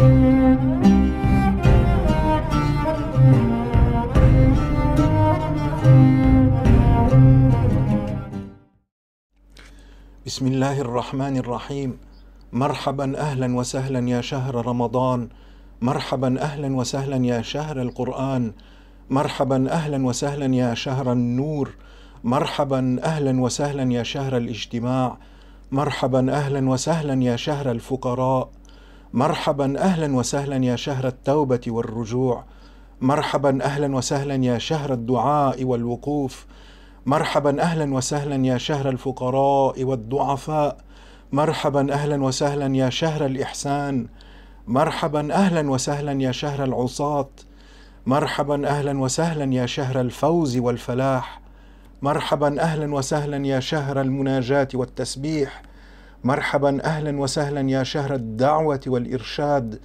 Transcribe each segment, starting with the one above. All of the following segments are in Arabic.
بسم الله الرحمن الرحيم مرحبا اهلا وسهلا يا شهر رمضان مرحبا اهلا وسهلا يا شهر القران مرحبا اهلا وسهلا يا شهر النور مرحبا اهلا وسهلا يا شهر الاجتماع مرحبا اهلا وسهلا يا شهر الفقراء مرحبا اهلا وسهلا يا شهر التوبه والرجوع مرحبا اهلا وسهلا يا شهر الدعاء والوقوف مرحبا اهلا وسهلا يا شهر الفقراء والضعفاء مرحبا اهلا وسهلا يا شهر الاحسان مرحبا اهلا وسهلا يا شهر العصاه مرحبا اهلا وسهلا يا شهر الفوز والفلاح مرحبا اهلا وسهلا يا شهر المناجاه والتسبيح مرحبا اهلا وسهلا يا شهر الدعوه والارشاد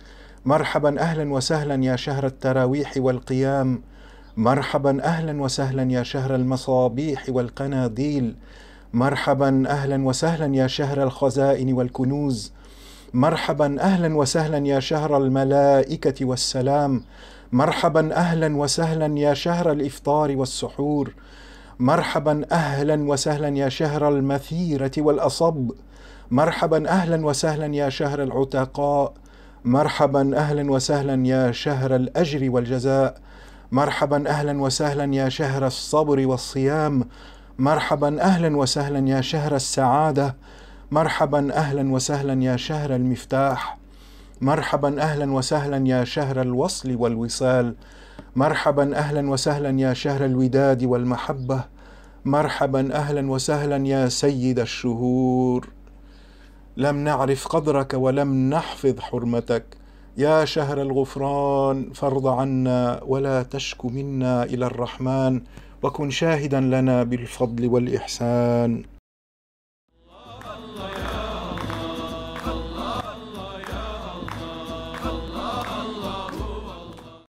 مرحبا اهلا وسهلا يا شهر التراويح والقيام مرحبا اهلا وسهلا يا شهر المصابيح والقناديل مرحبا اهلا وسهلا يا شهر الخزائن والكنوز مرحبا اهلا وسهلا يا شهر الملائكه والسلام مرحبا اهلا وسهلا يا شهر الافطار والسحور مرحبا اهلا وسهلا يا شهر المثيره والاصب مرحبا اهلا وسهلا يا شهر العتقاء مرحبا اهلا وسهلا يا شهر الاجر والجزاء مرحبا اهلا وسهلا يا شهر الصبر والصيام مرحبا اهلا وسهلا يا شهر السعاده مرحبا اهلا وسهلا يا شهر المفتاح مرحبا اهلا وسهلا يا شهر الوصل والوصال مرحبا اهلا وسهلا يا شهر الوداد والمحبه مرحبا اهلا وسهلا يا سيد الشهور لم نعرف قدرك ولم نحفظ حرمتك يا شهر الغفران فارض عنا ولا تشك منا الى الرحمن وكن شاهدا لنا بالفضل والاحسان